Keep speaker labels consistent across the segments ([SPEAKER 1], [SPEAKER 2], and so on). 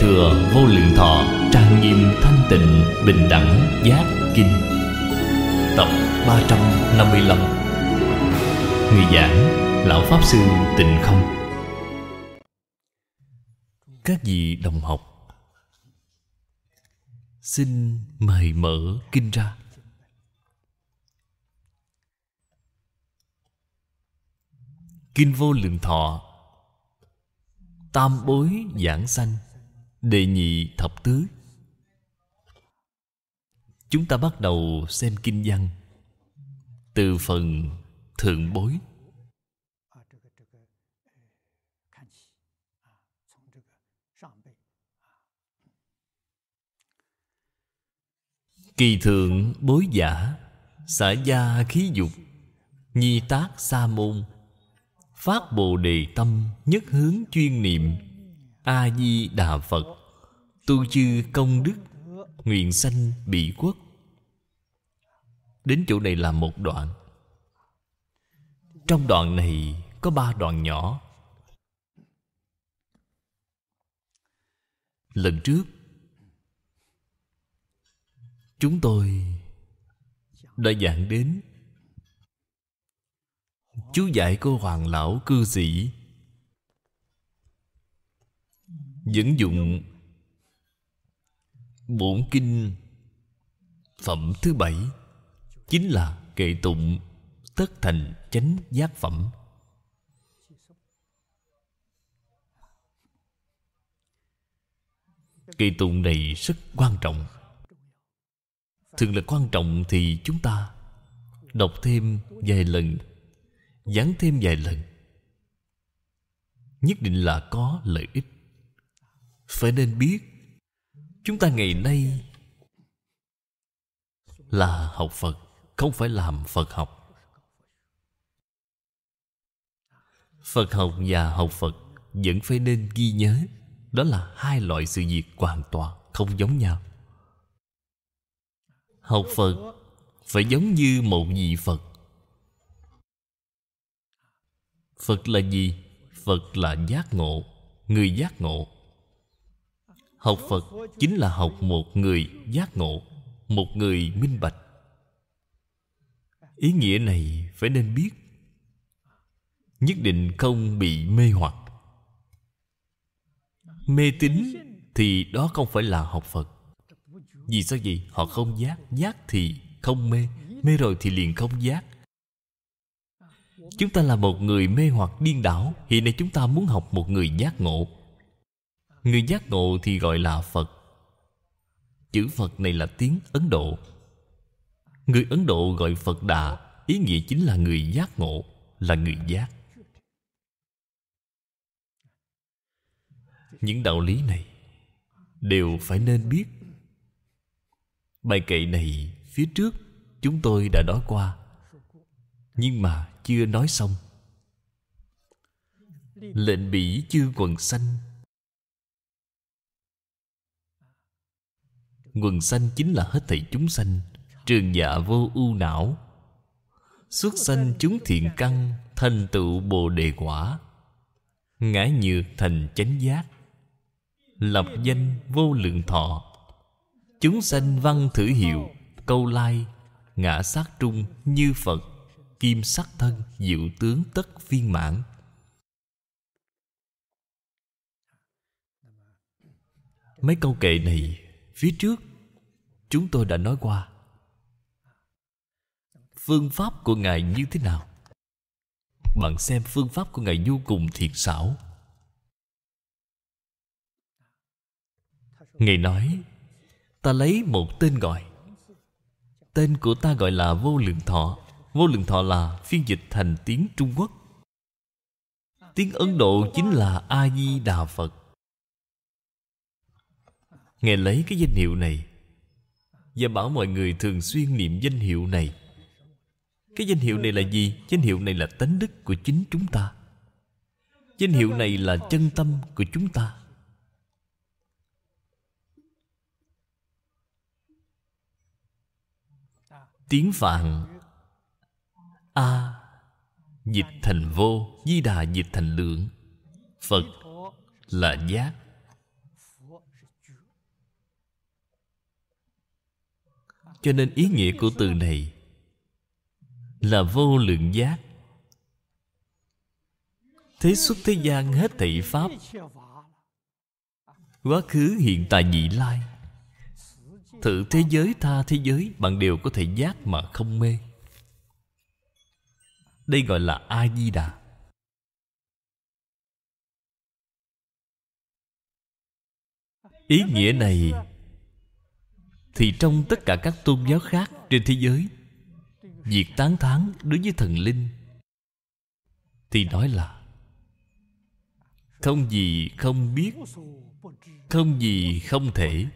[SPEAKER 1] thừa vô lượng thọ trang nghiêm thanh tịnh bình đẳng giác kinh tập 355 người giảng lão pháp sư tịnh không các vị đồng học xin mời mở kinh ra kinh vô lượng thọ tam bối giảng sanh Đệ nhị thập tứ Chúng ta bắt đầu xem kinh văn Từ phần thượng bối Kỳ thượng bối giả Xả gia khí dục Nhi tác sa môn Phát bồ đề tâm Nhất hướng chuyên niệm a di đà phật tu chư công đức nguyện sanh Bỉ quốc đến chỗ này là một đoạn trong đoạn này có ba đoạn nhỏ lần trước chúng tôi đã giảng đến chú dạy cô hoàng lão cư sĩ dẫn dụng bổn kinh phẩm thứ bảy chính là kệ tụng tất thành chánh giác phẩm kệ tụng này rất quan trọng thường là quan trọng thì chúng ta đọc thêm vài lần dán thêm vài lần nhất định là có lợi ích phải nên biết chúng ta ngày nay là học phật không phải làm phật học phật học và học phật vẫn phải nên ghi nhớ đó là hai loại sự việc hoàn toàn không giống nhau học phật phải giống như một vị phật phật là gì phật là giác ngộ người giác ngộ Học Phật chính là học một người giác ngộ Một người minh bạch Ý nghĩa này phải nên biết Nhất định không bị mê hoặc Mê tín thì đó không phải là học Phật Vì sao vậy? Họ không giác Giác thì không mê Mê rồi thì liền không giác Chúng ta là một người mê hoặc điên đảo Hiện nay chúng ta muốn học một người giác ngộ Người giác ngộ thì gọi là Phật Chữ Phật này là tiếng Ấn Độ Người Ấn Độ gọi Phật Đà Ý nghĩa chính là người giác ngộ Là người giác Những đạo lý này Đều phải nên biết Bài kệ này phía trước Chúng tôi đã nói qua Nhưng mà chưa nói xong Lệnh bỉ chư quần xanh nguồn sanh chính là hết thảy chúng sanh Trường dạ vô ưu não Xuất sanh chúng thiện căn Thành tựu bồ đề quả Ngã nhược thành chánh giác Lập danh vô lượng thọ Chúng sanh văn thử hiệu Câu lai Ngã sát trung như Phật Kim sắc thân diệu tướng tất viên mãn Mấy câu kệ này Phía trước chúng tôi đã nói qua phương pháp của ngài như thế nào bạn xem phương pháp của ngài vô cùng thiệt xảo ngài nói ta lấy một tên gọi tên của ta gọi là vô lượng thọ vô lượng thọ là phiên dịch thành tiếng trung quốc tiếng ấn độ chính là a di đà phật ngài lấy cái danh hiệu này và bảo mọi người thường xuyên niệm danh hiệu này cái danh hiệu này là gì danh hiệu này là tánh đức của chính chúng ta danh hiệu này là chân tâm của chúng ta tiếng phạn a à, dịch thành vô di đà dịch thành lượng phật là giác cho nên ý nghĩa của từ này là vô lượng giác thế xuất thế gian hết thảy pháp quá khứ hiện tại nhị lai thử thế giới tha thế giới bạn đều có thể giác mà không mê đây gọi là a di đà ý nghĩa này thì trong tất cả các tôn giáo khác trên thế giới việc tán thán đối với thần linh thì nói là không gì không biết không gì không thể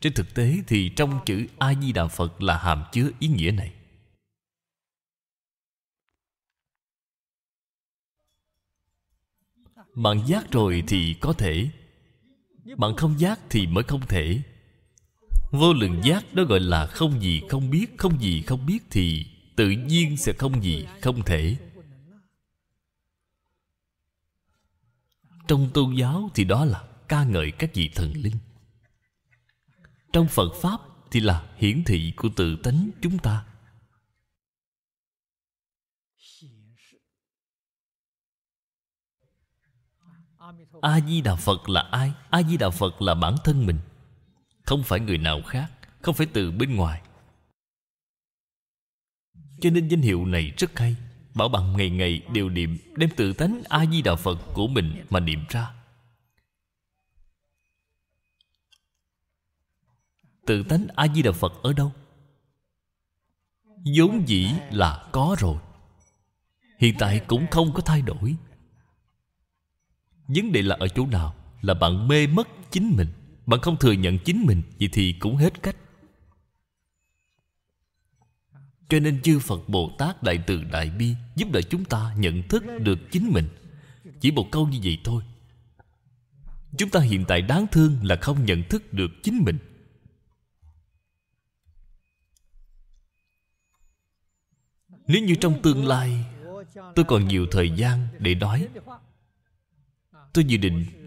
[SPEAKER 1] trên thực tế thì trong chữ a di đà phật là hàm chứa ý nghĩa này bạn giác rồi thì có thể bạn không giác thì mới không thể Vô lượng giác đó gọi là không gì không biết Không gì không biết thì Tự nhiên sẽ không gì không thể Trong tôn giáo thì đó là ca ngợi các vị thần linh Trong Phật Pháp thì là hiển thị của tự tánh chúng ta A Di Đà Phật là ai? A Di Đà Phật là bản thân mình. Không phải người nào khác Không phải từ bên ngoài Cho nên danh hiệu này rất hay Bảo bằng ngày ngày đều niệm Đem tự tánh A-di-đà Phật của mình mà niệm ra Tự tánh A-di-đà Phật ở đâu? vốn dĩ là có rồi hiện tại cũng không có thay đổi vấn đề là ở chỗ nào là bạn mê mất chính mình bạn không thừa nhận chính mình vậy thì cũng hết cách cho nên chư phật bồ tát đại từ đại bi giúp đỡ chúng ta nhận thức được chính mình chỉ một câu như vậy thôi chúng ta hiện tại đáng thương là không nhận thức được chính mình nếu như trong tương lai tôi còn nhiều thời gian để nói tôi dự định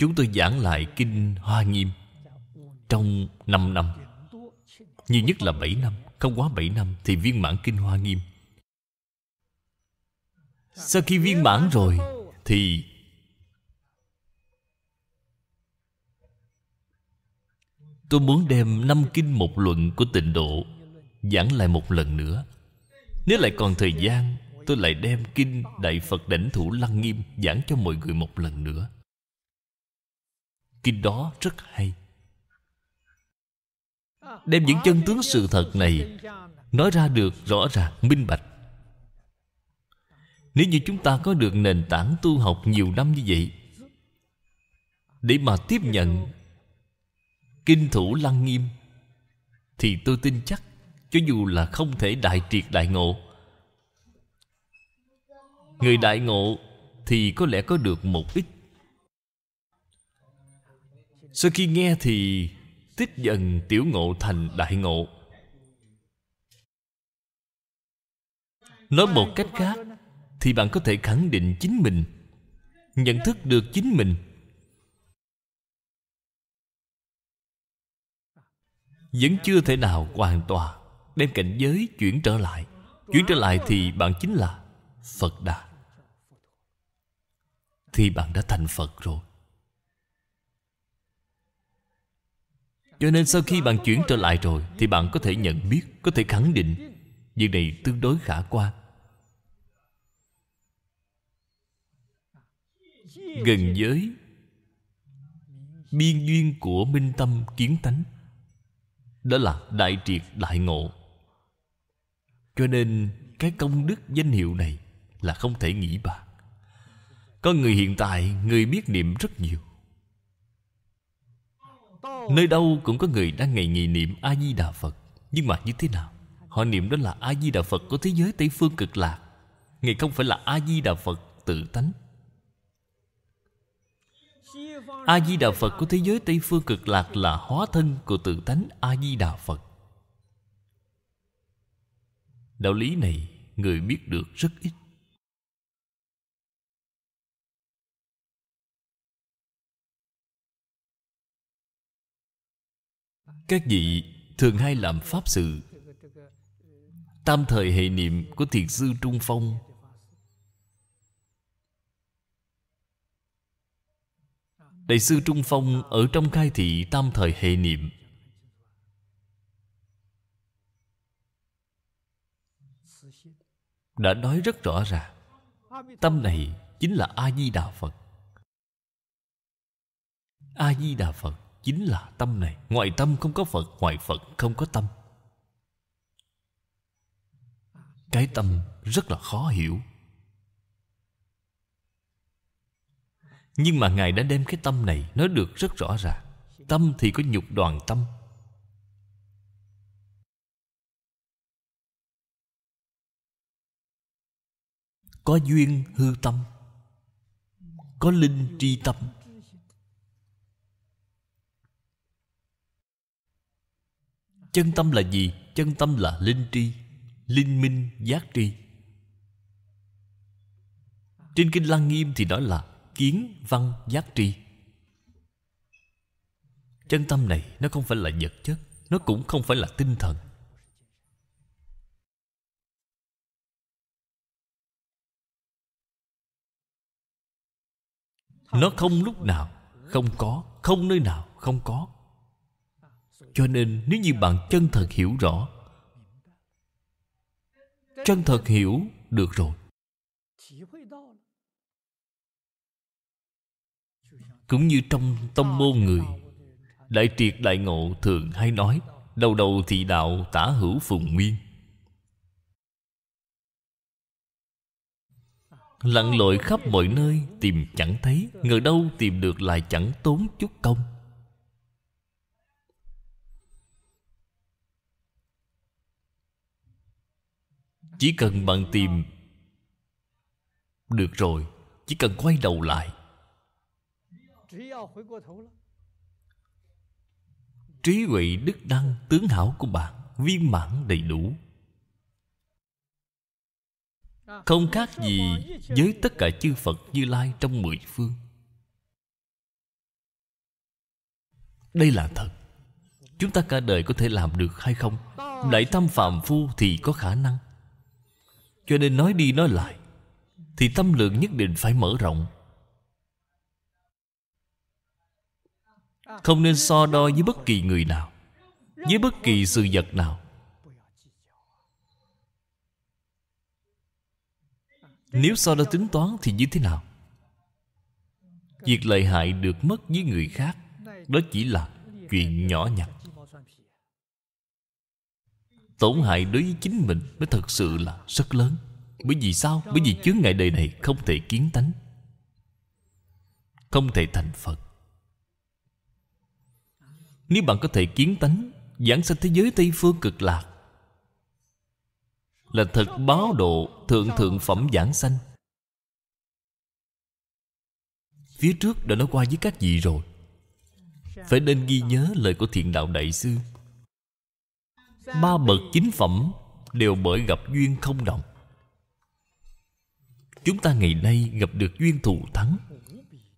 [SPEAKER 1] Chúng tôi giảng lại Kinh Hoa Nghiêm Trong 5 năm Nhiều nhất là 7 năm Không quá 7 năm thì viên mãn Kinh Hoa Nghiêm Sau khi viên mãn rồi Thì Tôi muốn đem năm kinh một luận của tịnh độ Giảng lại một lần nữa Nếu lại còn thời gian Tôi lại đem kinh Đại Phật Đảnh Thủ Lăng Nghiêm Giảng cho mọi người một lần nữa kinh đó rất hay đem những chân tướng sự thật này nói ra được rõ ràng minh bạch nếu như chúng ta có được nền tảng tu học nhiều năm như vậy để mà tiếp nhận kinh thủ lăng nghiêm thì tôi tin chắc cho dù là không thể đại triệt đại ngộ người đại ngộ thì có lẽ có được một ít sau khi nghe thì tích dần tiểu ngộ thành đại ngộ nói một cách khác thì bạn có thể khẳng định chính mình nhận thức được chính mình vẫn chưa thể nào hoàn toàn đem cảnh giới chuyển trở lại chuyển trở lại thì bạn chính là phật đà thì bạn đã thành phật rồi Cho nên sau khi bạn chuyển trở lại rồi Thì bạn có thể nhận biết Có thể khẳng định Việc này tương đối khả quan Gần giới Biên duyên của minh tâm kiến tánh Đó là đại triệt đại ngộ Cho nên Cái công đức danh hiệu này Là không thể nghĩ bạc Có người hiện tại Người biết niệm rất nhiều Nơi đâu cũng có người đang ngày ngày niệm A-di-đà Phật Nhưng mà như thế nào Họ niệm đó là A-di-đà Phật của thế giới Tây Phương cực lạc Ngày không phải là A-di-đà Phật tự tánh A-di-đà Phật của thế giới Tây Phương cực lạc là hóa thân của tự tánh A-di-đà Phật Đạo lý này người biết được rất ít các vị thường hay làm pháp sự tam thời hệ niệm của thiền sư trung phong đại sư trung phong ở trong khai thị tam thời hệ niệm đã nói rất rõ ràng tâm này chính là a di đà phật a di đà phật chính là tâm này ngoài tâm không có phật ngoài phật không có tâm cái tâm rất là khó hiểu nhưng mà ngài đã đem cái tâm này nói được rất rõ ràng tâm thì có nhục đoàn tâm có duyên hư tâm có linh tri tâm chân tâm là gì chân tâm là linh tri linh minh giác tri trên kinh lăng nghiêm thì nói là kiến văn giác tri chân tâm này nó không phải là vật chất nó cũng không phải là tinh thần nó không lúc nào không có không nơi nào không có cho nên nếu như bạn chân thật hiểu rõ chân thật hiểu được rồi cũng như trong tông môn người đại triệt đại ngộ thường hay nói đầu đầu thì đạo tả hữu phùng nguyên lặn lội khắp mọi nơi tìm chẳng thấy ngờ đâu tìm được lại chẳng tốn chút công chỉ cần bạn tìm được rồi chỉ cần quay đầu lại trí huệ đức đăng tướng hảo của bạn viên mãn đầy đủ không khác gì với tất cả chư phật như lai trong mười phương đây là thật chúng ta cả đời có thể làm được hay không đại tâm phạm phu thì có khả năng cho nên nói đi nói lại thì tâm lượng nhất định phải mở rộng không nên so đo với bất kỳ người nào với bất kỳ sự vật nào nếu so đo tính toán thì như thế nào việc lợi hại được mất với người khác đó chỉ là chuyện nhỏ nhặt Tổn hại đối với chính mình Mới thật sự là rất lớn Bởi vì sao? Bởi vì chướng ngại đời này không thể kiến tánh Không thể thành Phật Nếu bạn có thể kiến tánh Giảng sanh thế giới Tây Phương cực lạc Là thật báo độ Thượng thượng phẩm giảng sanh Phía trước đã nói qua với các vị rồi Phải nên ghi nhớ lời của thiện đạo đại sư ba bậc chính phẩm đều bởi gặp duyên không đồng chúng ta ngày nay gặp được duyên thù thắng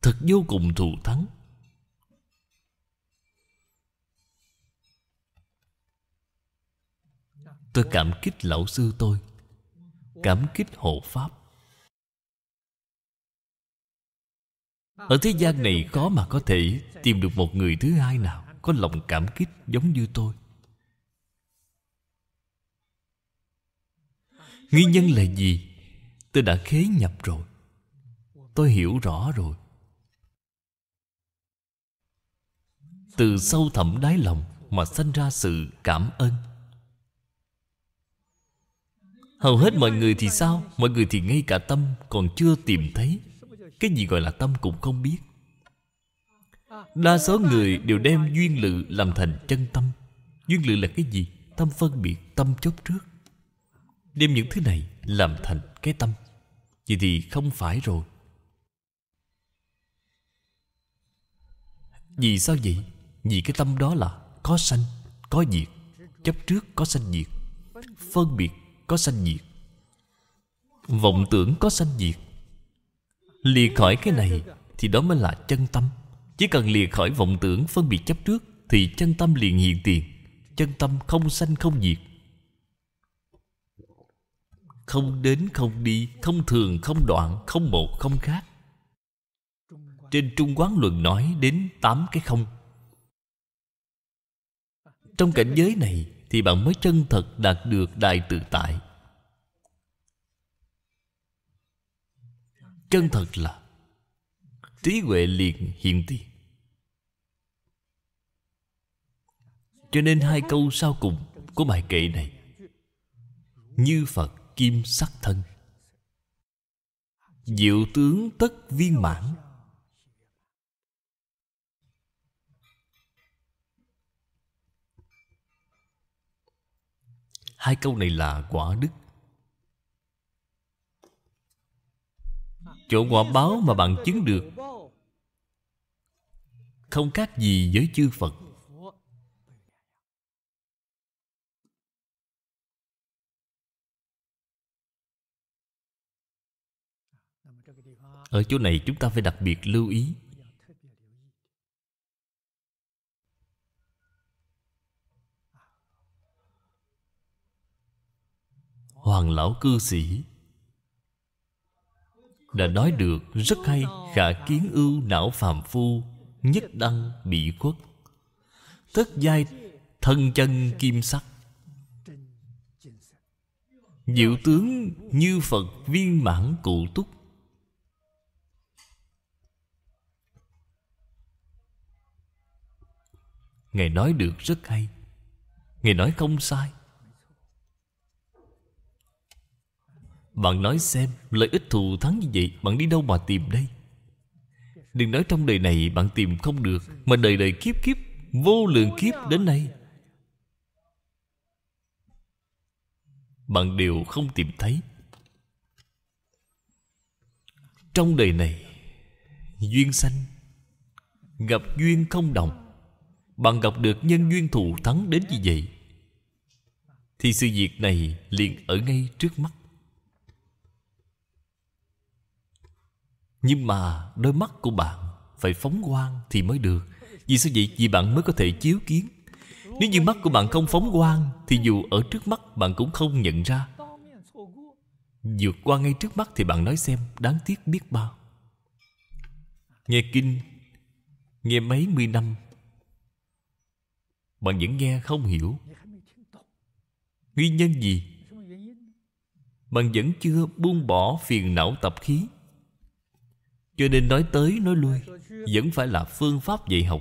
[SPEAKER 1] thật vô cùng thù thắng tôi cảm kích lão sư tôi cảm kích hộ pháp ở thế gian này khó mà có thể tìm được một người thứ hai nào có lòng cảm kích giống như tôi Nguyên nhân là gì? Tôi đã khế nhập rồi Tôi hiểu rõ rồi Từ sâu thẳm đáy lòng Mà sanh ra sự cảm ơn Hầu hết mọi người thì sao? Mọi người thì ngay cả tâm còn chưa tìm thấy Cái gì gọi là tâm cũng không biết Đa số người đều đem duyên lự làm thành chân tâm Duyên lự là cái gì? Tâm phân biệt, tâm chấp trước đem những thứ này làm thành cái tâm vậy thì không phải rồi vì sao vậy vì cái tâm đó là có sanh có diệt chấp trước có sanh diệt phân biệt có sanh diệt vọng tưởng có sanh diệt lìa khỏi cái này thì đó mới là chân tâm chỉ cần lìa khỏi vọng tưởng phân biệt chấp trước thì chân tâm liền hiện tiền chân tâm không sanh không diệt không đến không đi không thường không đoạn không một không khác trên trung quán luận nói đến tám cái không trong cảnh giới này thì bạn mới chân thật đạt được đại tự tại chân thật là trí huệ liền hiện tiền cho nên hai câu sau cùng của bài kệ này như phật kim sắc thân diệu tướng tất viên mãn hai câu này là quả đức chỗ quả báo mà bạn chứng được không khác gì với chư phật ở chỗ này chúng ta phải đặc biệt lưu ý hoàng lão cư sĩ đã nói được rất hay khả kiến ưu não phàm phu nhất đăng bị khuất tất giai thân chân kim sắc diệu tướng như phật viên mãn cụ túc ngài nói được rất hay ngài nói không sai bạn nói xem lợi ích thù thắng như vậy bạn đi đâu mà tìm đây đừng nói trong đời này bạn tìm không được mà đời đời kiếp kiếp vô lượng kiếp đến nay bạn đều không tìm thấy trong đời này duyên sanh gặp duyên không đồng bạn gặp được nhân duyên thù thắng đến như vậy Thì sự việc này liền ở ngay trước mắt Nhưng mà đôi mắt của bạn Phải phóng quang thì mới được Vì sao vậy? Vì bạn mới có thể chiếu kiến Nếu như mắt của bạn không phóng quang Thì dù ở trước mắt bạn cũng không nhận ra vượt qua ngay trước mắt thì bạn nói xem đáng tiếc biết bao nghe kinh nghe mấy mươi năm bạn vẫn nghe không hiểu nguyên nhân gì bạn vẫn chưa buông bỏ phiền não tập khí cho nên nói tới nói lui vẫn phải là phương pháp dạy học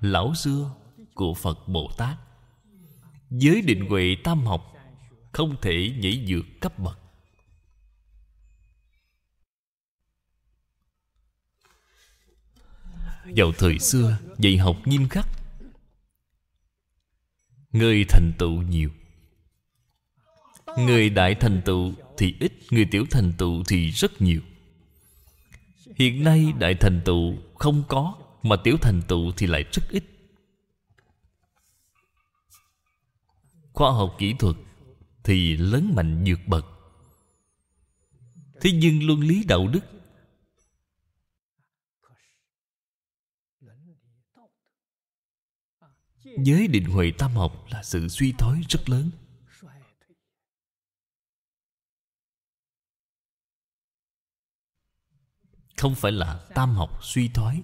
[SPEAKER 1] lão xưa của phật bồ tát giới định huệ tam học không thể nhảy vượt cấp bậc vào thời xưa dạy học nghiêm khắc Người thành tựu nhiều Người đại thành tựu thì ít Người tiểu thành tựu thì rất nhiều Hiện nay đại thành tựu không có Mà tiểu thành tựu thì lại rất ít Khoa học kỹ thuật thì lớn mạnh vượt bậc Thế nhưng luân lý đạo đức với định huệ tam học là sự suy thoái rất lớn không phải là tam học suy thoái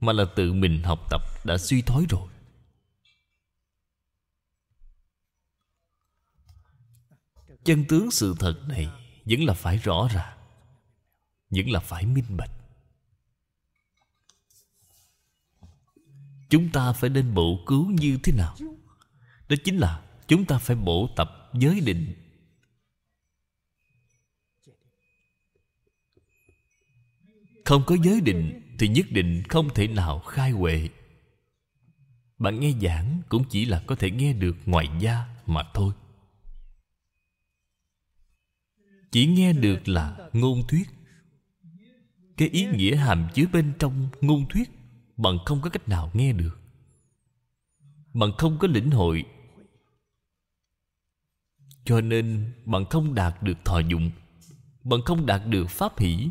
[SPEAKER 1] mà là tự mình học tập đã suy thoái rồi chân tướng sự thật này vẫn là phải rõ ràng vẫn là phải minh bạch chúng ta phải nên bổ cứu như thế nào đó chính là chúng ta phải bổ tập giới định không có giới định thì nhất định không thể nào khai huệ bạn nghe giảng cũng chỉ là có thể nghe được ngoài da mà thôi chỉ nghe được là ngôn thuyết cái ý nghĩa hàm chứa bên trong ngôn thuyết bạn không có cách nào nghe được Bạn không có lĩnh hội Cho nên bạn không đạt được thọ dụng Bạn không đạt được pháp hỷ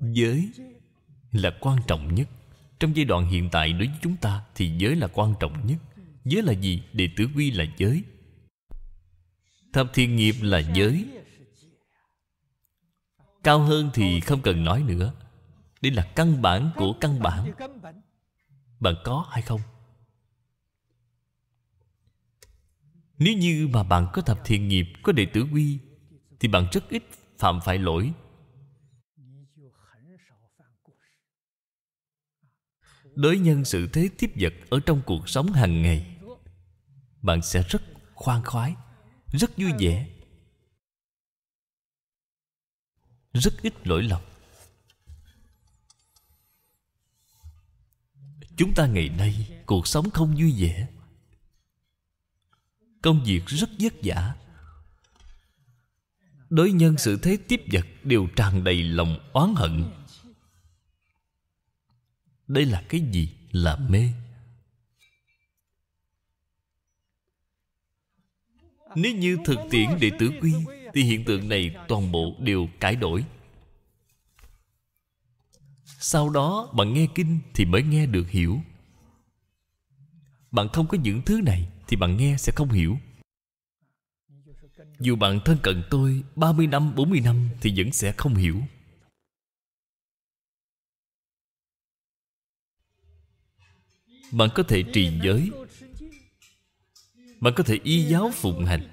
[SPEAKER 1] Giới là quan trọng nhất Trong giai đoạn hiện tại đối với chúng ta Thì giới là quan trọng nhất Giới là gì? Đệ tử quy là giới Thập thiên nghiệp là giới Cao hơn thì không cần nói nữa Đây là căn bản của căn bản Bạn có hay không? Nếu như mà bạn có thập thiện nghiệp Có đệ tử quy Thì bạn rất ít phạm phải lỗi Đối nhân sự thế tiếp vật Ở trong cuộc sống hàng ngày Bạn sẽ rất khoan khoái rất vui vẻ rất ít lỗi lầm chúng ta ngày nay cuộc sống không vui vẻ công việc rất vất vả đối nhân sự thế tiếp vật đều tràn đầy lòng oán hận đây là cái gì là mê Nếu như thực tiễn đệ tử quy Thì hiện tượng này toàn bộ đều cải đổi Sau đó bạn nghe kinh thì mới nghe được hiểu Bạn không có những thứ này Thì bạn nghe sẽ không hiểu Dù bạn thân cận tôi 30 năm, 40 năm Thì vẫn sẽ không hiểu Bạn có thể trì giới bạn có thể y giáo phụng hành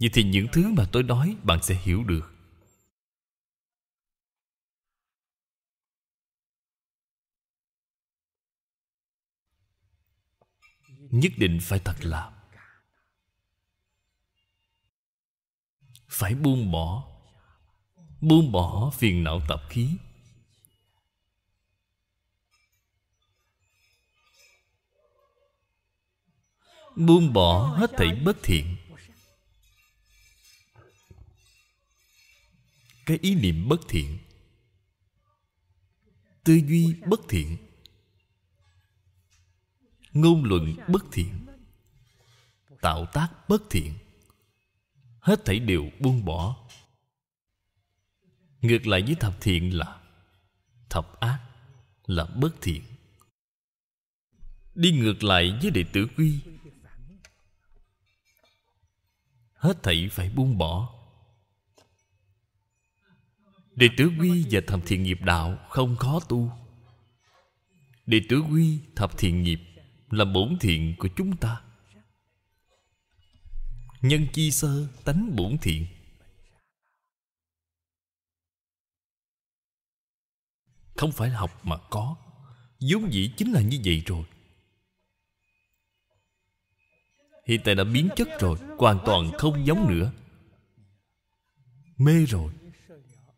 [SPEAKER 1] Vậy thì những thứ mà tôi nói Bạn sẽ hiểu được Nhất định phải thật làm Phải buông bỏ Buông bỏ phiền não tập khí buông bỏ hết thảy bất thiện cái ý niệm bất thiện tư duy bất thiện ngôn luận bất thiện tạo tác bất thiện hết thảy đều buông bỏ ngược lại với thập thiện là thập ác là bất thiện đi ngược lại với đệ tử quy hết thảy phải buông bỏ đệ tử quy và thập thiện nghiệp đạo không khó tu đệ tử quy thập thiện nghiệp là bổn thiện của chúng ta nhân chi sơ tánh bổn thiện không phải học mà có vốn dĩ chính là như vậy rồi Hiện tại đã biến chất rồi Hoàn toàn không giống nữa Mê rồi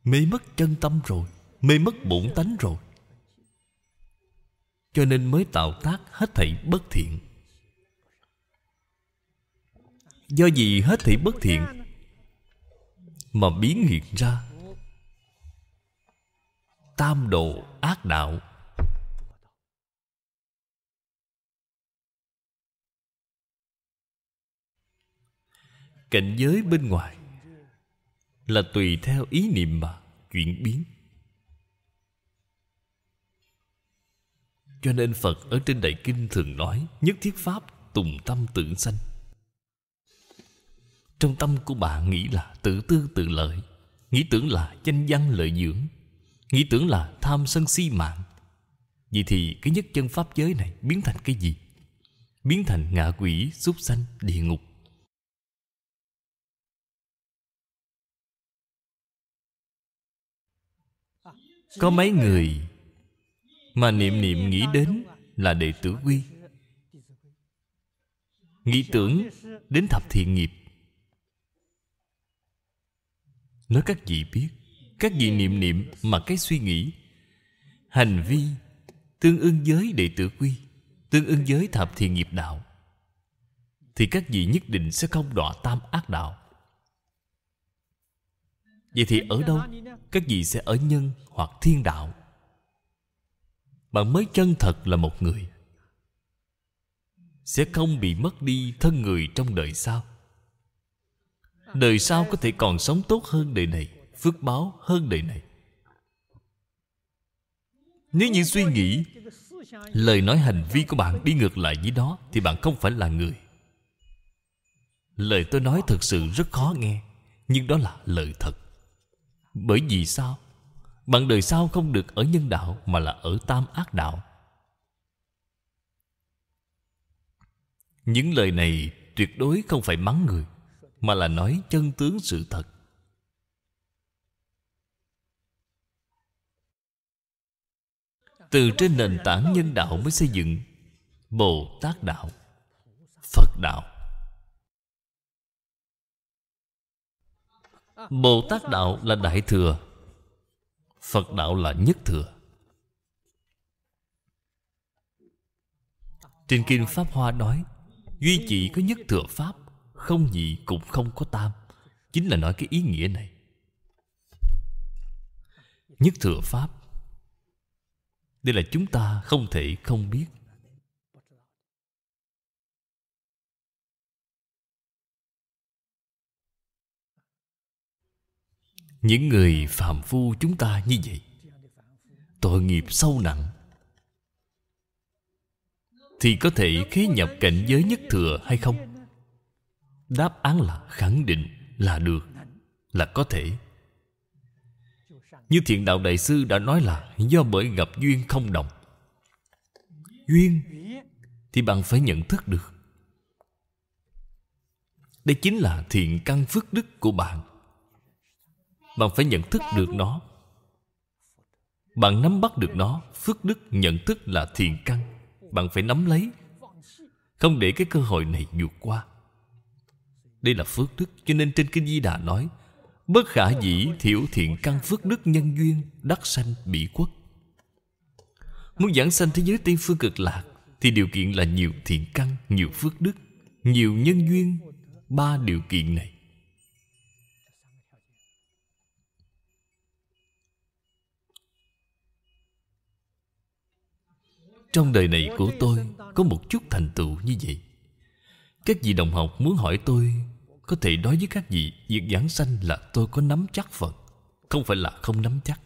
[SPEAKER 1] Mê mất chân tâm rồi Mê mất bổn tánh rồi Cho nên mới tạo tác hết thảy bất thiện Do gì hết thảy bất thiện Mà biến hiện ra Tam độ ác đạo cảnh giới bên ngoài là tùy theo ý niệm mà chuyển biến cho nên phật ở trên đại kinh thường nói nhất thiết pháp tùng tâm tự sanh trong tâm của bạn nghĩ là tự tư tự lợi nghĩ tưởng là danh văn lợi dưỡng nghĩ tưởng là tham sân si mạng vậy thì cái nhất chân pháp giới này biến thành cái gì biến thành ngạ quỷ súc sanh địa ngục có mấy người mà niệm niệm nghĩ đến là đệ tử quy nghĩ tưởng đến thập thiện nghiệp nói các vị biết các vị niệm niệm mà cái suy nghĩ hành vi tương ưng với đệ tử quy tương ưng với thập thiện nghiệp đạo thì các vị nhất định sẽ không đọa tam ác đạo Vậy thì ở đâu Các vị sẽ ở nhân hoặc thiên đạo Bạn mới chân thật là một người Sẽ không bị mất đi thân người trong đời sau Đời sau có thể còn sống tốt hơn đời này Phước báo hơn đời này Nếu như suy nghĩ Lời nói hành vi của bạn đi ngược lại với đó Thì bạn không phải là người Lời tôi nói thật sự rất khó nghe Nhưng đó là lời thật bởi vì sao? Bạn đời sau không được ở nhân đạo mà là ở tam ác đạo. Những lời này tuyệt đối không phải mắng người mà là nói chân tướng sự thật. Từ trên nền tảng nhân đạo mới xây dựng Bồ Tát Đạo, Phật Đạo. Bồ Tát Đạo là Đại Thừa Phật Đạo là Nhất Thừa Trên Kinh Pháp Hoa nói Duy chỉ có Nhất Thừa Pháp Không nhị cũng không có tam Chính là nói cái ý nghĩa này Nhất Thừa Pháp Đây là chúng ta không thể không biết những người phàm phu chúng ta như vậy tội nghiệp sâu nặng thì có thể khế nhập cảnh giới nhất thừa hay không đáp án là khẳng định là được là có thể như thiện đạo đại sư đã nói là do bởi gặp duyên không đồng duyên thì bạn phải nhận thức được đây chính là thiện căn phước đức của bạn bạn phải nhận thức được nó Bạn nắm bắt được nó Phước đức nhận thức là thiền căn Bạn phải nắm lấy Không để cái cơ hội này vượt qua Đây là phước đức Cho nên trên Kinh Di Đà nói Bất khả dĩ thiểu thiện căn phước đức nhân duyên Đắc sanh bỉ quốc Muốn giảng sanh thế giới Tây Phương cực lạc Thì điều kiện là nhiều thiện căn Nhiều phước đức Nhiều nhân duyên Ba điều kiện này trong đời này của tôi có một chút thành tựu như vậy các vị đồng học muốn hỏi tôi có thể nói với các vị việc giảng sanh là tôi có nắm chắc Phật không phải là không nắm chắc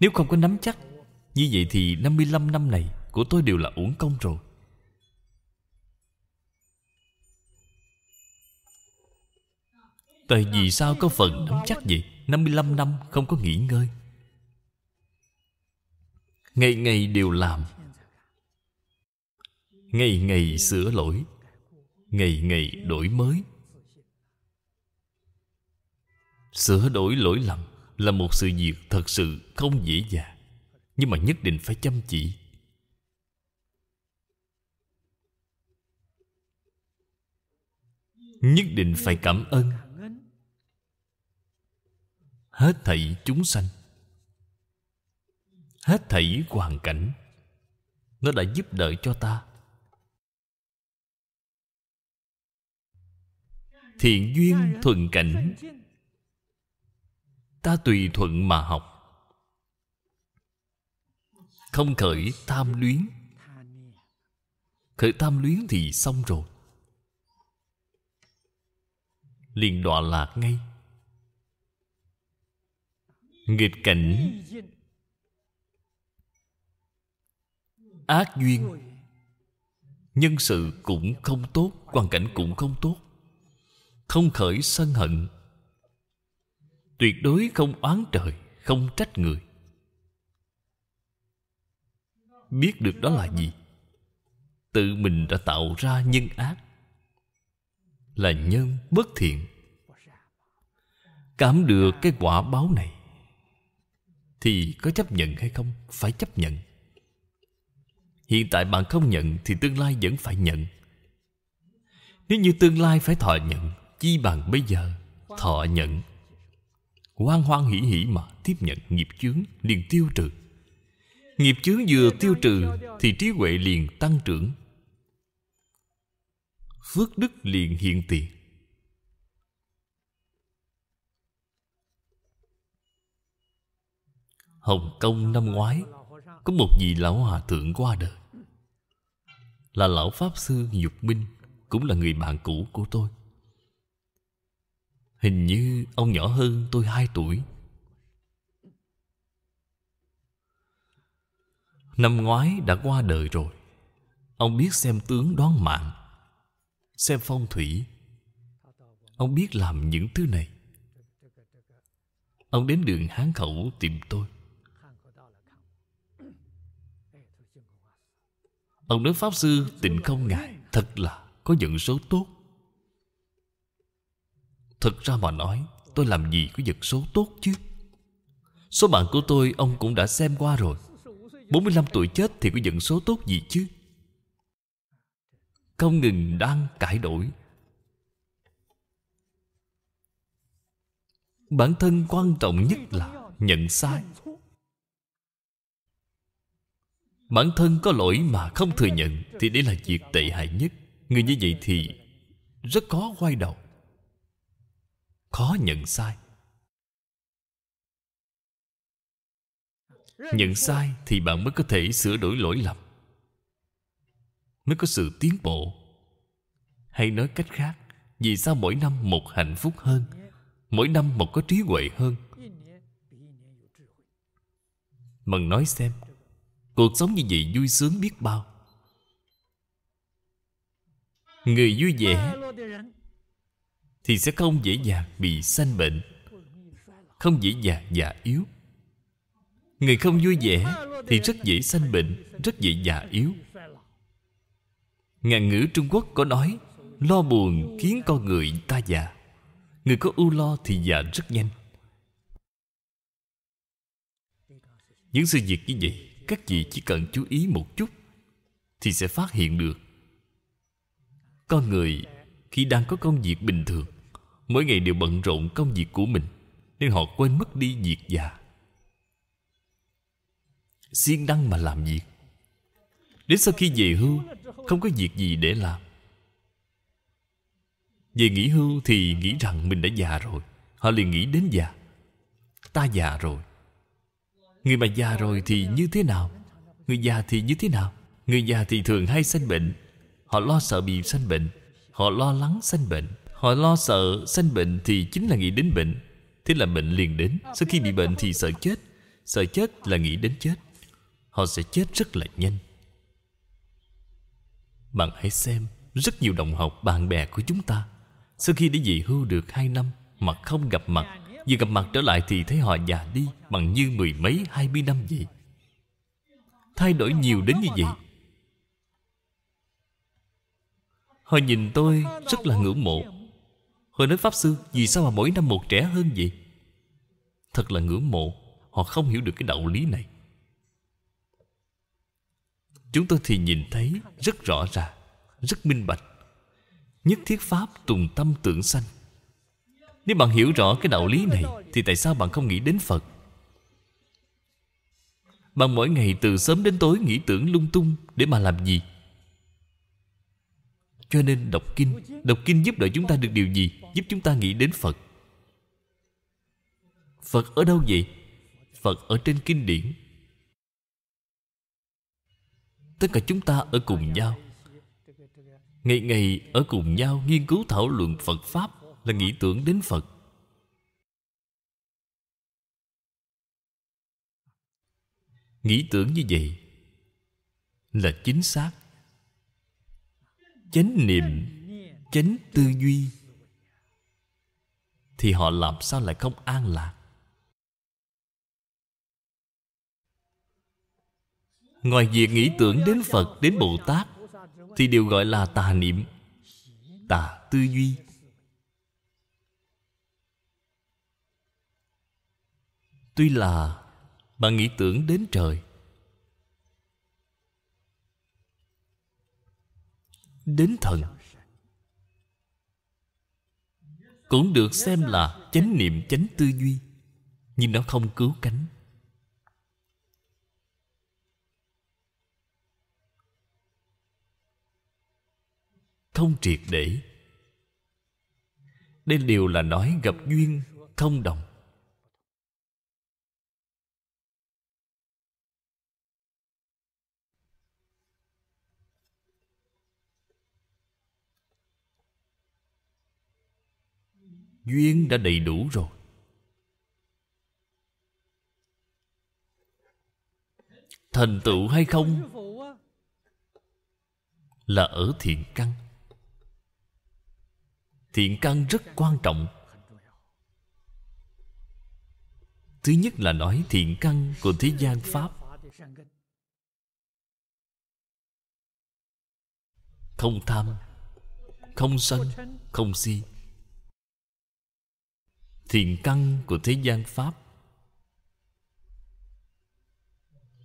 [SPEAKER 1] nếu không có nắm chắc như vậy thì 55 năm này của tôi đều là uổng công rồi Tại vì sao có phần nắm chắc vậy 55 năm không có nghỉ ngơi Ngày ngày đều làm ngày ngày sửa lỗi ngày ngày đổi mới sửa đổi lỗi lầm là một sự việc thật sự không dễ dàng nhưng mà nhất định phải chăm chỉ nhất định phải cảm ơn hết thảy chúng sanh hết thảy hoàn cảnh nó đã giúp đỡ cho ta thiện duyên dạ, dạ. thuận cảnh dạ, ta tùy thuận mà học không khởi tham luyến khởi tham luyến thì xong rồi liền đọa lạc ngay nghịch cảnh ác duyên nhân sự cũng không tốt hoàn cảnh cũng không tốt không khởi sân hận tuyệt đối không oán trời không trách người biết được đó là gì tự mình đã tạo ra nhân ác là nhân bất thiện cảm được cái quả báo này thì có chấp nhận hay không phải chấp nhận hiện tại bạn không nhận thì tương lai vẫn phải nhận nếu như tương lai phải thọ nhận chi bằng bây giờ thọ nhận hoan hoan hỷ hỷ mà tiếp nhận nghiệp chướng liền tiêu trừ nghiệp chướng vừa tiêu trừ thì trí huệ liền tăng trưởng phước đức liền hiện tiền hồng kông năm ngoái có một vị lão hòa thượng qua đời là lão pháp sư dục minh cũng là người bạn cũ của tôi Hình như ông nhỏ hơn tôi 2 tuổi Năm ngoái đã qua đời rồi Ông biết xem tướng đoán mạng Xem phong thủy Ông biết làm những thứ này Ông đến đường Hán Khẩu tìm tôi Ông nói Pháp Sư tịnh không ngại Thật là có dẫn số tốt Thật ra mà nói Tôi làm gì có vật số tốt chứ Số mạng của tôi ông cũng đã xem qua rồi 45 tuổi chết thì có vận số tốt gì chứ Không ngừng đang cải đổi Bản thân quan trọng nhất là nhận sai Bản thân có lỗi mà không thừa nhận Thì đấy là việc tệ hại nhất Người như vậy thì rất khó quay đầu khó nhận sai nhận sai thì bạn mới có thể sửa đổi lỗi lầm mới có sự tiến bộ hay nói cách khác vì sao mỗi năm một hạnh phúc hơn mỗi năm một có trí huệ hơn mần nói xem cuộc sống như vậy vui sướng biết bao người vui vẻ thì sẽ không dễ dàng bị sanh bệnh không dễ dàng già yếu người không vui vẻ thì rất dễ sanh bệnh rất dễ già yếu ngạn ngữ trung quốc có nói lo buồn khiến con người ta già người có ưu lo thì già rất nhanh những sự việc như vậy các vị chỉ cần chú ý một chút thì sẽ phát hiện được con người khi đang có công việc bình thường mỗi ngày đều bận rộn công việc của mình nên họ quên mất đi việc già siêng năng mà làm việc đến sau khi về hưu không có việc gì để làm về nghỉ hưu thì nghĩ rằng mình đã già rồi họ liền nghĩ đến già ta già rồi người mà già rồi thì như thế nào người già thì như thế nào người già thì thường hay sanh bệnh họ lo sợ bị sanh bệnh họ lo lắng sanh bệnh Họ lo sợ sanh bệnh thì chính là nghĩ đến bệnh Thế là bệnh liền đến Sau khi bị bệnh thì sợ chết Sợ chết là nghĩ đến chết Họ sẽ chết rất là nhanh Bạn hãy xem Rất nhiều đồng học bạn bè của chúng ta Sau khi đã dị hưu được 2 năm Mà không gặp mặt Vừa gặp mặt trở lại thì thấy họ già đi Bằng như mười mấy hai mươi năm vậy Thay đổi nhiều đến như vậy Họ nhìn tôi rất là ngưỡng mộ hơn nói Pháp Sư Vì sao mà mỗi năm một trẻ hơn vậy Thật là ngưỡng mộ Họ không hiểu được cái đạo lý này Chúng tôi thì nhìn thấy Rất rõ ràng Rất minh bạch Nhất thiết Pháp tùng tâm tưởng sanh Nếu bạn hiểu rõ cái đạo lý này Thì tại sao bạn không nghĩ đến Phật Bạn mỗi ngày từ sớm đến tối Nghĩ tưởng lung tung Để mà làm gì cho nên đọc kinh Đọc kinh giúp đỡ chúng ta được điều gì Giúp chúng ta nghĩ đến Phật Phật ở đâu vậy Phật ở trên kinh điển Tất cả chúng ta ở cùng nhau Ngày ngày ở cùng nhau nghiên cứu thảo luận Phật Pháp Là nghĩ tưởng đến Phật Nghĩ tưởng như vậy Là chính xác chánh niệm chánh tư duy thì họ làm sao lại không an lạc ngoài việc nghĩ tưởng đến phật đến bồ tát thì đều gọi là tà niệm tà tư duy tuy là bạn nghĩ tưởng đến trời đến thần cũng được xem là chánh niệm chánh tư duy nhưng nó không cứu cánh không triệt để đây đều là nói gặp duyên không đồng duyên đã đầy đủ rồi thành tựu hay không là ở thiện căn thiện căn rất quan trọng thứ nhất là nói thiện căn của thế gian pháp không tham không sân không si thiền căn của thế gian pháp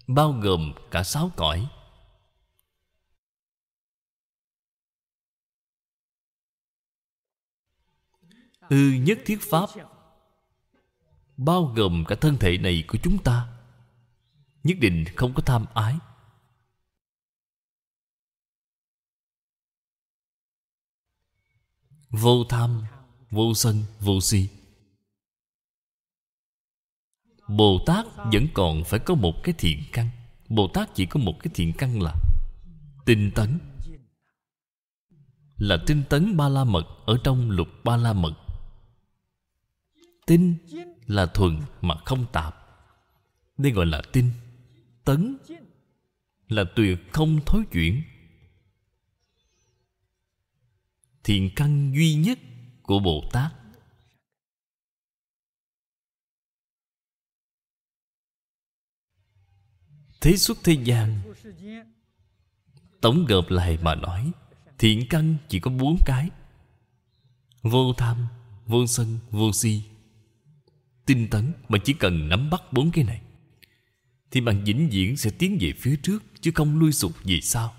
[SPEAKER 1] bao gồm cả sáu cõi ư ừ, nhất thiết pháp bao gồm cả thân thể này của chúng ta nhất định không có tham ái vô tham vô sân vô si Bồ Tát vẫn còn phải có một cái thiện căn Bồ Tát chỉ có một cái thiện căn là Tinh tấn Là tinh tấn ba la mật Ở trong lục ba la mật Tinh là thuần mà không tạp Đây gọi là tinh Tấn là tuyệt không thối chuyển Thiện căn duy nhất của Bồ Tát thế xuất thế gian tổng gộp lại mà nói thiện căn chỉ có bốn cái vô tham vô sân vô si tinh tấn mà chỉ cần nắm bắt bốn cái này thì bạn vĩnh viễn sẽ tiến về phía trước chứ không lui sụp gì sao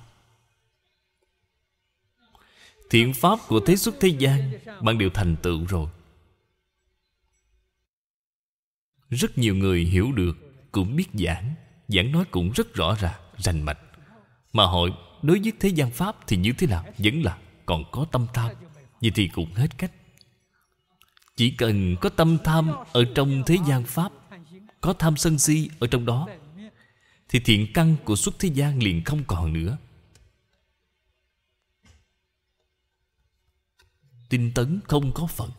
[SPEAKER 1] thiện pháp của thế xuất thế gian bạn đều thành tựu rồi rất nhiều người hiểu được cũng biết giảng giảng nói cũng rất rõ ràng rành mạch mà hội đối với thế gian pháp thì như thế nào vẫn là còn có tâm tham vậy thì cũng hết cách chỉ cần có tâm tham ở trong thế gian pháp có tham sân si ở trong đó thì thiện căn của xuất thế gian liền không còn nữa tinh tấn không có phận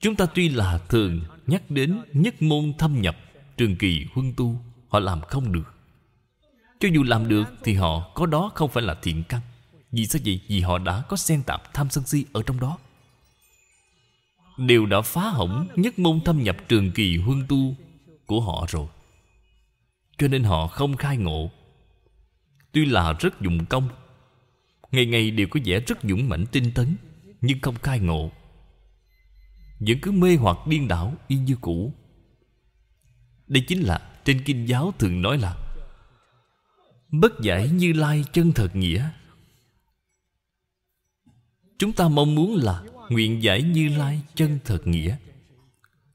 [SPEAKER 1] chúng ta tuy là thường nhắc đến nhất môn thâm nhập trường kỳ huân tu họ làm không được cho dù làm được thì họ có đó không phải là thiện căn vì sao vậy vì họ đã có xen tạp tham sân si ở trong đó đều đã phá hỏng nhất môn thâm nhập trường kỳ huân tu của họ rồi cho nên họ không khai ngộ tuy là rất dụng công ngày ngày đều có vẻ rất dũng mãnh tinh tấn nhưng không khai ngộ vẫn cứ mê hoặc điên đảo y như cũ đây chính là trên kinh giáo thường nói là Bất giải như lai chân thật nghĩa Chúng ta mong muốn là Nguyện giải như lai chân thật nghĩa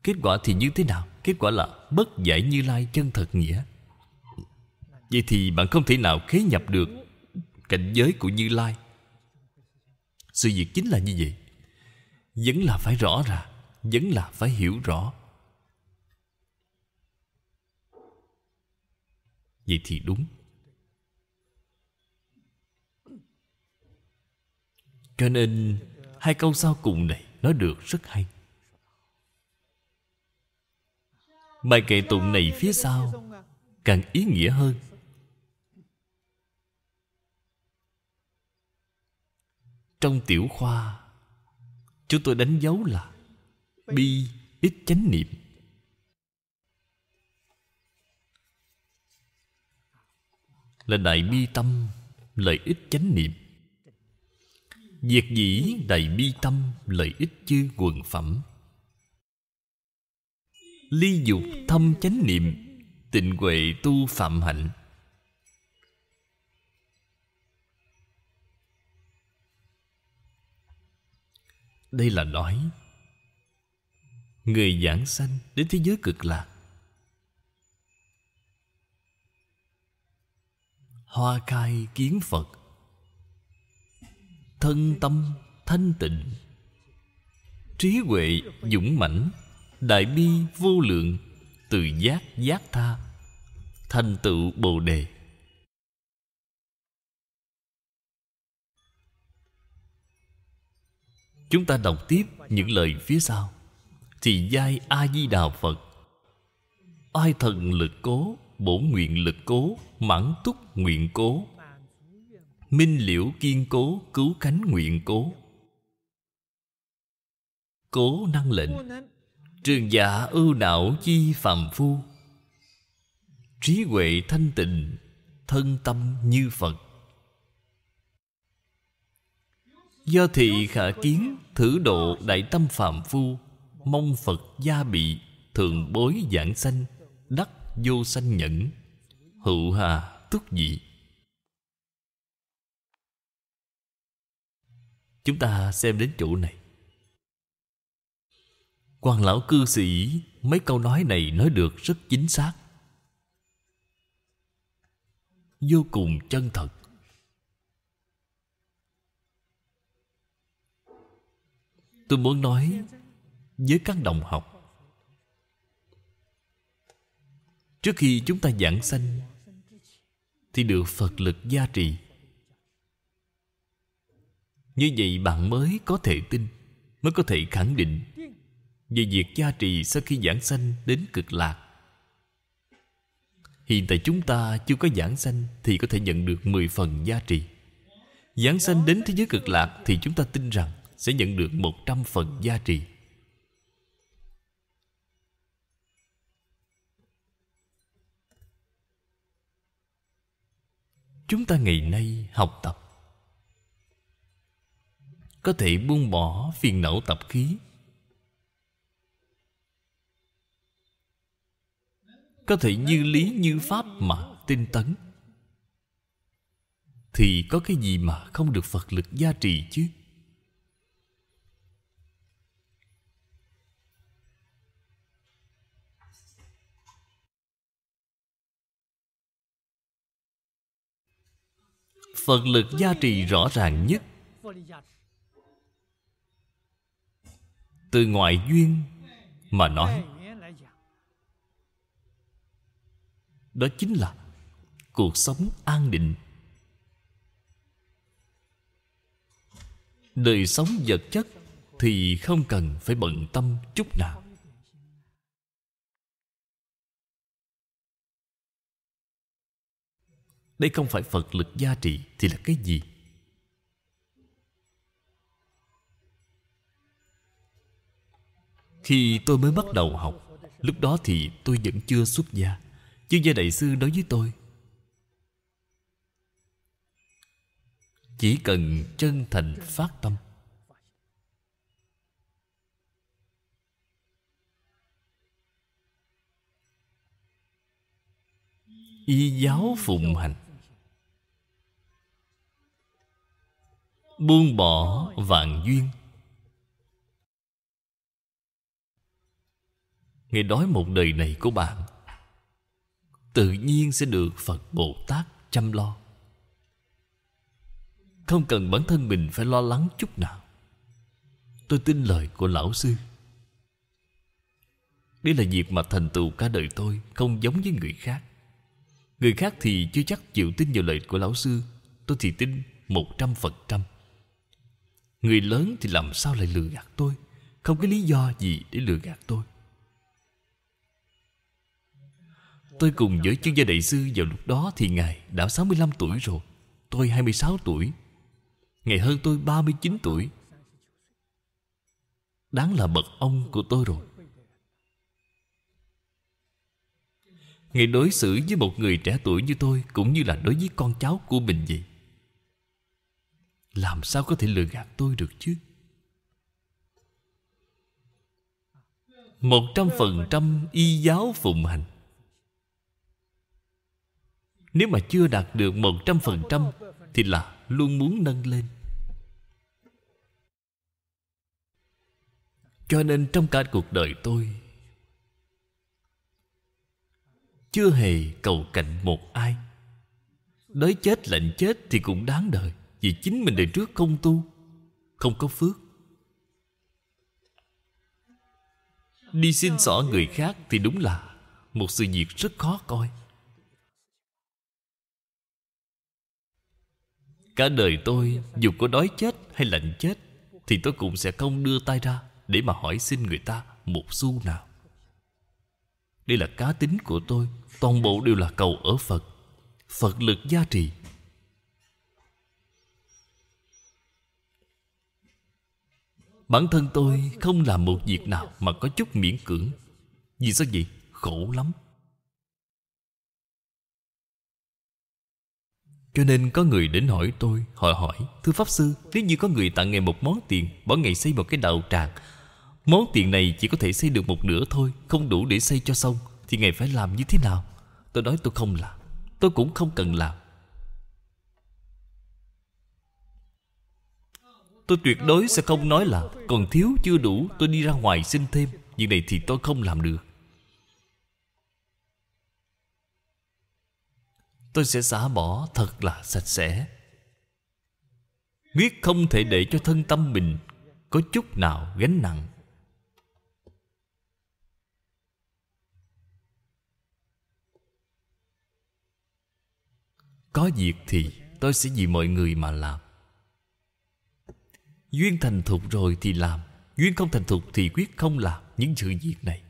[SPEAKER 1] Kết quả thì như thế nào? Kết quả là bất giải như lai chân thật nghĩa Vậy thì bạn không thể nào khế nhập được Cảnh giới của như lai Sự việc chính là như vậy Vẫn là phải rõ ràng Vẫn là phải hiểu rõ vậy thì đúng cho nên hai câu sau cùng này nói được rất hay bài kệ tụng này phía sau càng ý nghĩa hơn trong tiểu khoa chúng tôi đánh dấu là bi ít chánh niệm là đại bi tâm lợi ích chánh niệm diệt dĩ đại bi tâm lợi ích chư quần phẩm ly dục thâm chánh niệm tịnh huệ tu phạm hạnh đây là nói người giảng sanh đến thế giới cực lạc hoa khai kiến phật thân tâm thanh tịnh trí huệ dũng mãnh đại bi vô lượng từ giác giác tha thành tựu bồ đề chúng ta đọc tiếp những lời phía sau thì giai a di đà phật oai thần lực cố bổ nguyện lực cố mãn túc nguyện cố minh liễu kiên cố cứu cánh nguyện cố cố năng lệnh trường giả ưu não chi phàm phu trí huệ thanh tịnh thân tâm như phật do thị khả kiến thử độ đại tâm phàm phu mong phật gia bị thường bối giảng sanh đắc vô sanh nhẫn hữu hà túc dị chúng ta xem đến chỗ này quan lão cư sĩ mấy câu nói này nói được rất chính xác vô cùng chân thật tôi muốn nói với các đồng học trước khi chúng ta giảng sanh thì được phật lực gia trì như vậy bạn mới có thể tin mới có thể khẳng định về việc gia trì sau khi giảng sanh đến cực lạc hiện tại chúng ta chưa có giảng sanh thì có thể nhận được 10 phần gia trì giảng sanh đến thế giới cực lạc thì chúng ta tin rằng sẽ nhận được 100 phần gia trì chúng ta ngày nay học tập có thể buông bỏ phiền não tập khí có thể như lý như pháp mà tinh tấn thì có cái gì mà không được phật lực gia trì chứ Phật lực gia trì rõ ràng nhất Từ ngoại duyên mà nói Đó chính là cuộc sống an định Đời sống vật chất thì không cần phải bận tâm chút nào Đây không phải Phật lực gia trị Thì là cái gì Khi tôi mới bắt đầu học Lúc đó thì tôi vẫn chưa xuất gia Chuyên gia đại sư nói với tôi Chỉ cần chân thành phát tâm Y giáo phụng hành buông bỏ vạn duyên nghe đói một đời này của bạn tự nhiên sẽ được phật bồ tát chăm lo không cần bản thân mình phải lo lắng chút nào tôi tin lời của lão sư đây là việc mà thành tựu cả đời tôi không giống với người khác người khác thì chưa chắc chịu tin vào lời của lão sư tôi thì tin một trăm phần trăm Người lớn thì làm sao lại lừa gạt tôi Không có lý do gì để lừa gạt tôi Tôi cùng với chuyên gia đại sư vào lúc đó thì Ngài đã 65 tuổi rồi Tôi 26 tuổi ngài hơn tôi 39 tuổi Đáng là bậc ông của tôi rồi Ngài đối xử với một người trẻ tuổi như tôi Cũng như là đối với con cháu của mình vậy làm sao có thể lừa gạt tôi được chứ Một trăm phần trăm y giáo phụng hành Nếu mà chưa đạt được một trăm phần trăm Thì là luôn muốn nâng lên Cho nên trong cả cuộc đời tôi Chưa hề cầu cạnh một ai Đói chết lạnh chết thì cũng đáng đời vì chính mình đời trước không tu không có phước đi xin xỏ người khác thì đúng là một sự việc rất khó coi cả đời tôi dù có đói chết hay lạnh chết thì tôi cũng sẽ không đưa tay ra để mà hỏi xin người ta một xu nào đây là cá tính của tôi toàn bộ đều là cầu ở phật phật lực gia trì Bản thân tôi không làm một việc nào Mà có chút miễn cưỡng Vì sao vậy? Khổ lắm Cho nên có người đến hỏi tôi Họ hỏi Thưa Pháp Sư Nếu như có người tặng ngài một món tiền Bỏ ngày xây một cái đạo tràng Món tiền này chỉ có thể xây được một nửa thôi Không đủ để xây cho xong Thì ngài phải làm như thế nào Tôi nói tôi không làm Tôi cũng không cần làm Tôi tuyệt đối sẽ không nói là Còn thiếu chưa đủ tôi đi ra ngoài xin thêm Việc này thì tôi không làm được Tôi sẽ xả bỏ thật là sạch sẽ Quyết không thể để cho thân tâm mình Có chút nào gánh nặng Có việc thì tôi sẽ vì mọi người mà làm Duyên thành thục rồi thì làm Duyên không thành thục thì quyết không làm những sự việc này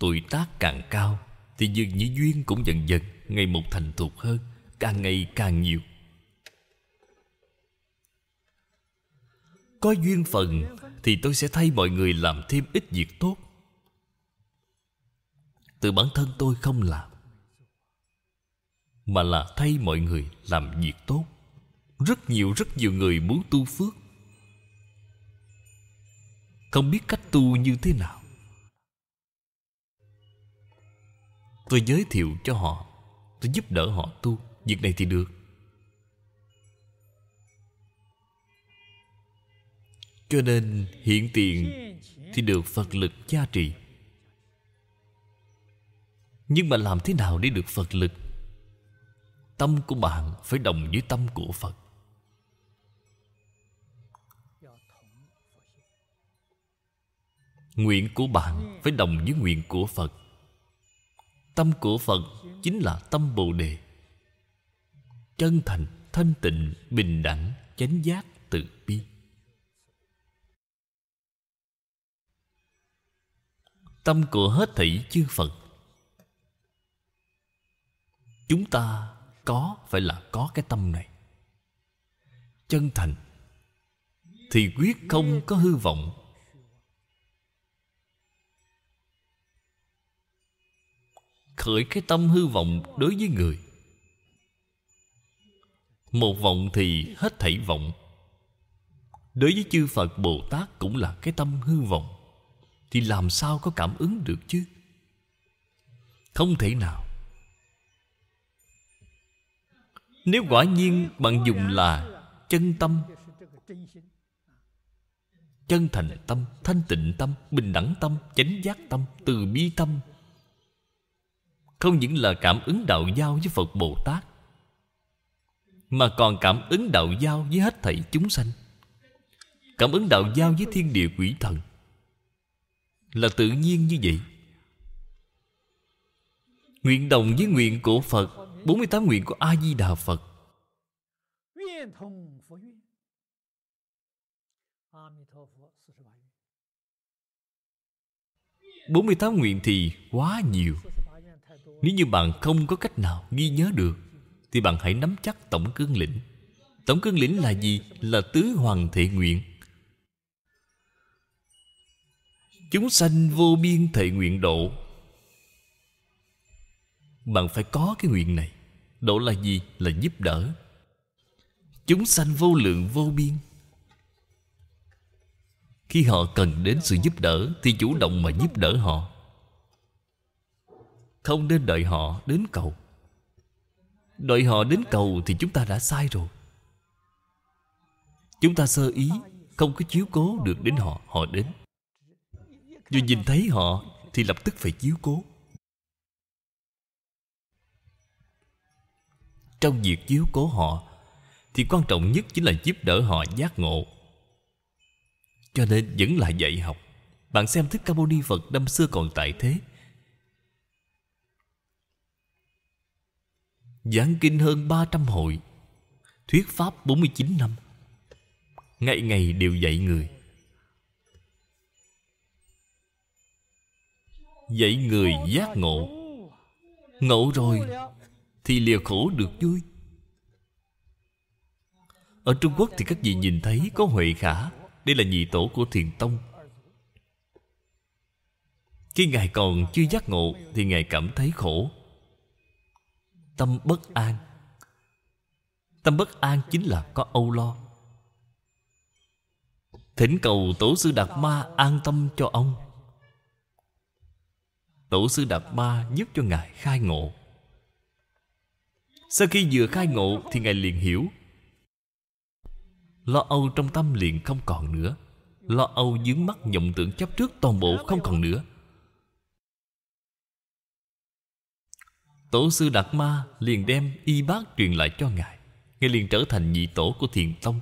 [SPEAKER 1] Tuổi tác càng cao Thì dường như duyên cũng dần dần Ngày một thành thục hơn Càng ngày càng nhiều Có duyên phần Thì tôi sẽ thay mọi người làm thêm ít việc tốt từ bản thân tôi không làm mà là thay mọi người làm việc tốt rất nhiều rất nhiều người muốn tu phước không biết cách tu như thế nào tôi giới thiệu cho họ tôi giúp đỡ họ tu việc này thì được cho nên hiện tiền thì được phật lực gia trì nhưng mà làm thế nào để được Phật lực Tâm của bạn phải đồng với tâm của Phật Nguyện của bạn phải đồng với nguyện của Phật Tâm của Phật chính là tâm Bồ Đề Chân thành, thanh tịnh, bình đẳng, chánh giác, tự bi Tâm của hết thảy chư Phật chúng ta có phải là có cái tâm này chân thành thì quyết không có hư vọng khởi cái tâm hư vọng đối với người một vọng thì hết thảy vọng đối với chư phật bồ tát cũng là cái tâm hư vọng thì làm sao có cảm ứng được chứ không thể nào Nếu quả nhiên bạn dùng là chân tâm Chân thành tâm, thanh tịnh tâm, bình đẳng tâm, chánh giác tâm, từ bi tâm Không những là cảm ứng đạo giao với Phật Bồ Tát Mà còn cảm ứng đạo giao với hết thảy chúng sanh Cảm ứng đạo giao với thiên địa quỷ thần Là tự nhiên như vậy Nguyện đồng với nguyện của Phật 48 nguyện của A-di-đà Phật bốn mươi tám nguyện thì quá nhiều Nếu như bạn không có cách nào ghi nhớ được Thì bạn hãy nắm chắc tổng cương lĩnh Tổng cương lĩnh là gì? Là tứ hoàng thể nguyện Chúng sanh vô biên thể nguyện độ bạn phải có cái nguyện này độ là gì là giúp đỡ chúng sanh vô lượng vô biên khi họ cần đến sự giúp đỡ thì chủ động mà giúp đỡ họ không nên đợi họ đến cầu đợi họ đến cầu thì chúng ta đã sai rồi chúng ta sơ ý không có chiếu cố được đến họ họ đến vừa nhìn thấy họ thì lập tức phải chiếu cố trong việc chiếu cố họ thì quan trọng nhất chính là giúp đỡ họ giác ngộ cho nên vẫn là dạy học bạn xem thích ca mâu ni phật năm xưa còn tại thế giảng kinh hơn 300 hội thuyết pháp 49 năm ngày ngày đều dạy người dạy người giác ngộ ngộ rồi thì lìa khổ được vui ở Trung Quốc thì các vị nhìn thấy có Huệ Khả Đây là nhị tổ của Thiền Tông Khi Ngài còn chưa giác ngộ Thì Ngài cảm thấy khổ Tâm bất an Tâm bất an chính là có âu lo Thỉnh cầu Tổ sư Đạt Ma an tâm cho ông Tổ sư Đạt Ma giúp cho Ngài khai ngộ sau khi vừa khai ngộ Thì Ngài liền hiểu Lo âu trong tâm liền không còn nữa Lo âu dướng mắt vọng tưởng chấp trước Toàn bộ không còn nữa Tổ sư Đạt Ma liền đem y bác truyền lại cho Ngài Ngài liền trở thành nhị tổ của thiền tông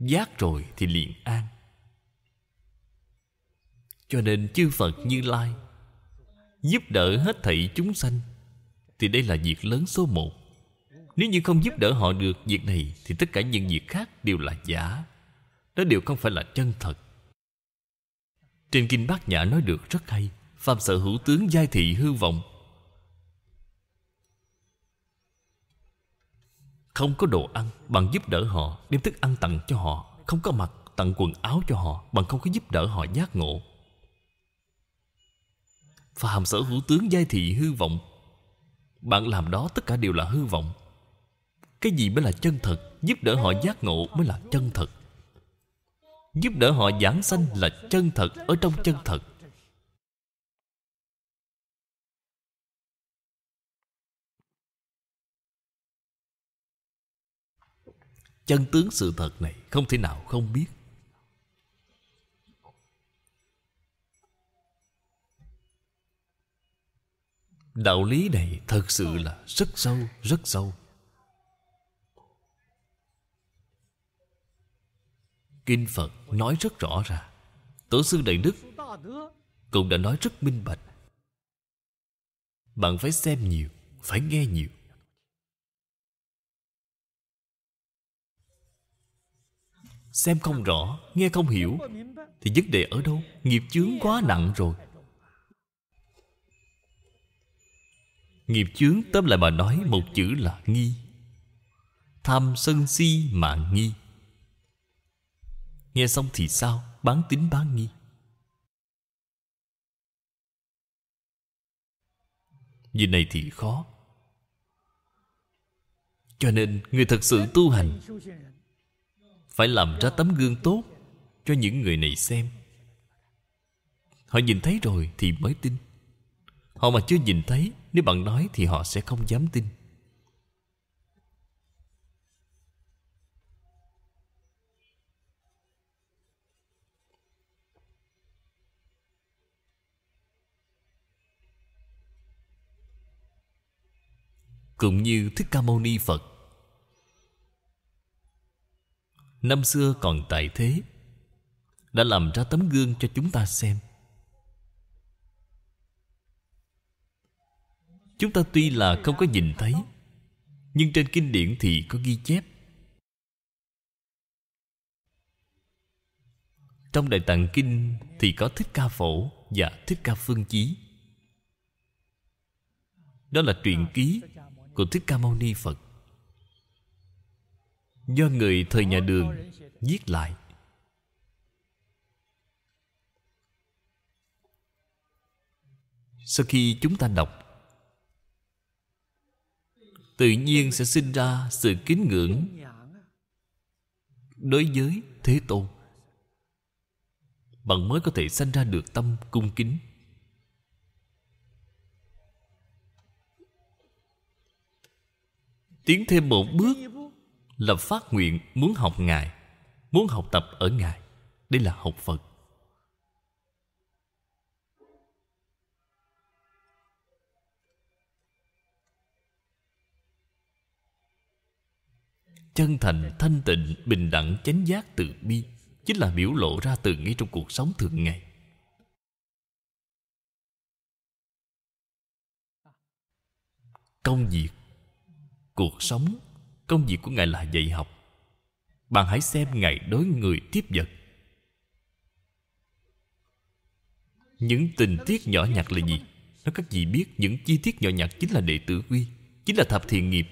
[SPEAKER 1] Giác rồi thì liền an Cho nên chư Phật như Lai giúp đỡ hết thảy chúng sanh thì đây là việc lớn số một nếu như không giúp đỡ họ được việc này thì tất cả những việc khác đều là giả đó đều không phải là chân thật trên kinh bát nhã nói được rất hay phàm sở hữu tướng giai thị hư vọng không có đồ ăn bằng giúp đỡ họ đem thức ăn tặng cho họ không có mặt tặng quần áo cho họ bằng không có giúp đỡ họ giác ngộ phàm sở hữu tướng giai thị hư vọng bạn làm đó tất cả đều là hư vọng cái gì mới là chân thật giúp đỡ họ giác ngộ mới là chân thật giúp đỡ họ giảng sanh là chân thật ở trong chân thật chân tướng sự thật này không thể nào không biết đạo lý này thật sự là rất sâu rất sâu kinh phật nói rất rõ ràng tổ sư đại đức cũng đã nói rất minh bạch bạn phải xem nhiều phải nghe nhiều xem không rõ nghe không hiểu thì vấn đề ở đâu nghiệp chướng quá nặng rồi Nghiệp chướng tóm lại mà nói một chữ là nghi Tham sân si mà nghi Nghe xong thì sao Bán tín bán nghi như này thì khó Cho nên người thật sự tu hành Phải làm ra tấm gương tốt Cho những người này xem Họ nhìn thấy rồi thì mới tin Họ mà chưa nhìn thấy nếu bạn nói thì họ sẽ không dám tin Cũng như Thích Ca Mâu Ni Phật Năm xưa còn tại thế Đã làm ra tấm gương cho chúng ta xem chúng ta tuy là không có nhìn thấy nhưng trên kinh điển thì có ghi chép trong đại tạng kinh thì có thích ca phổ và thích ca phương chí đó là truyện ký của thích ca mâu ni phật do người thời nhà đường viết lại sau khi chúng ta đọc tự nhiên sẽ sinh ra sự kính ngưỡng đối với thế tôn bạn mới có thể sanh ra được tâm cung kính tiến thêm một bước là phát nguyện muốn học ngài muốn học tập ở ngài đây là học phật chân thành thanh tịnh bình đẳng chánh giác từ bi chính là biểu lộ ra từ ngay trong cuộc sống thường ngày công việc cuộc sống công việc của ngài là dạy học bạn hãy xem ngài đối người tiếp vật những tình tiết nhỏ nhặt là gì nó các vị biết những chi tiết nhỏ nhặt chính là đệ tử quy chính là thập thiện nghiệp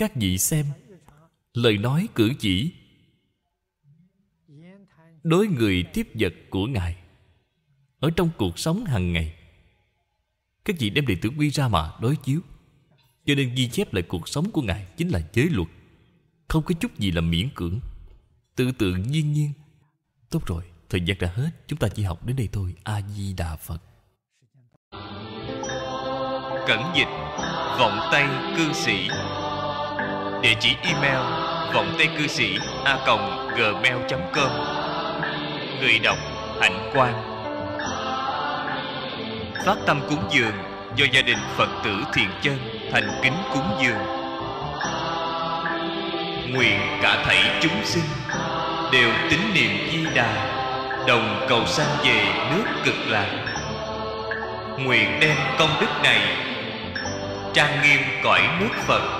[SPEAKER 1] các vị xem lời nói cử chỉ đối người tiếp vật của ngài ở trong cuộc sống hàng ngày các vị đem đệ tử quy ra mà đối chiếu cho nên ghi chép lại cuộc sống của ngài chính là giới luật không có chút gì là miễn cưỡng tự tượng nhiên nhiên tốt rồi thời gian đã hết chúng ta chỉ học đến đây thôi a di đà phật cẩn dịch vọng tay cư sĩ địa chỉ email vọng tây cư sĩ a gmail.com người đọc hạnh quan phát tâm cúng dường do gia đình phật tử thiện chân thành kính cúng dường nguyện cả thảy chúng sinh đều tín niệm di đà đồng cầu sanh về nước cực lạc nguyện đem công đức này trang nghiêm cõi nước phật